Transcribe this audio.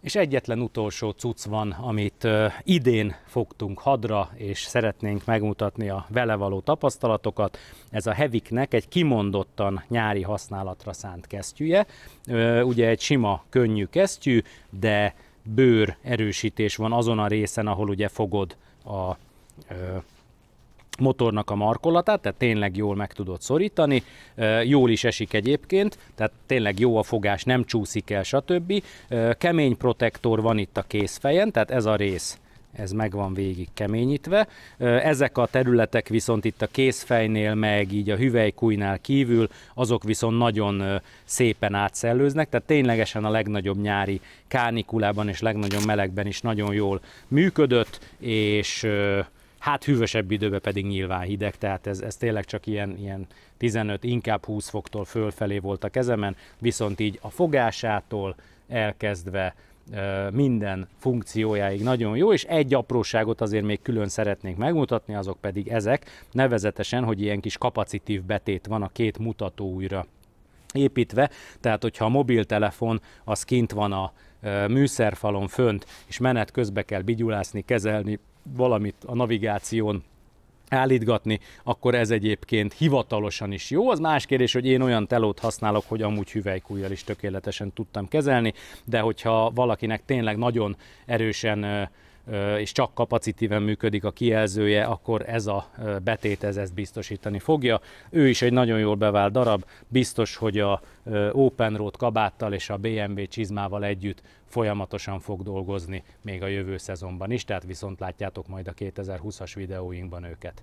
És egyetlen utolsó cucc van, amit idén fogtunk hadra, és szeretnénk megmutatni a vele való tapasztalatokat. Ez a heviknek egy kimondottan nyári használatra szánt kesztyűje. Ugye egy sima, könnyű kesztyű, de bőr erősítés van azon a részen, ahol ugye fogod a motornak a markolatát, tehát tényleg jól meg tudod szorítani, jól is esik egyébként, tehát tényleg jó a fogás, nem csúszik el, stb. Kemény protektor van itt a készfejen, tehát ez a rész ez meg van végig keményítve. Ezek a területek viszont itt a kézfejnél, meg így a hüvelykújnál kívül, azok viszont nagyon szépen átszellőznek, tehát ténylegesen a legnagyobb nyári kánikulában és legnagyobb melegben is nagyon jól működött, és hát hűvösebb időben pedig nyilván hideg, tehát ez, ez tényleg csak ilyen, ilyen 15, inkább 20 foktól fölfelé volt a kezemen, viszont így a fogásától elkezdve minden funkciójáig nagyon jó, és egy apróságot azért még külön szeretnénk megmutatni, azok pedig ezek, nevezetesen, hogy ilyen kis kapacitív betét van a két mutató újra építve, tehát hogyha a mobiltelefon az kint van a műszerfalon fönt, és menet közbe kell bigyulászni, kezelni, valamit a navigáción állítgatni, akkor ez egyébként hivatalosan is jó. Az más kérdés, hogy én olyan telót használok, hogy amúgy hüvelykújjal is tökéletesen tudtam kezelni, de hogyha valakinek tényleg nagyon erősen és csak kapacitíven működik a kijelzője, akkor ez a betét ez ezt biztosítani fogja. Ő is egy nagyon jól bevált darab, biztos, hogy a Open Road kabáttal és a BMW csizmával együtt folyamatosan fog dolgozni még a jövő szezonban is, tehát viszont látjátok majd a 2020-as videóinkban őket.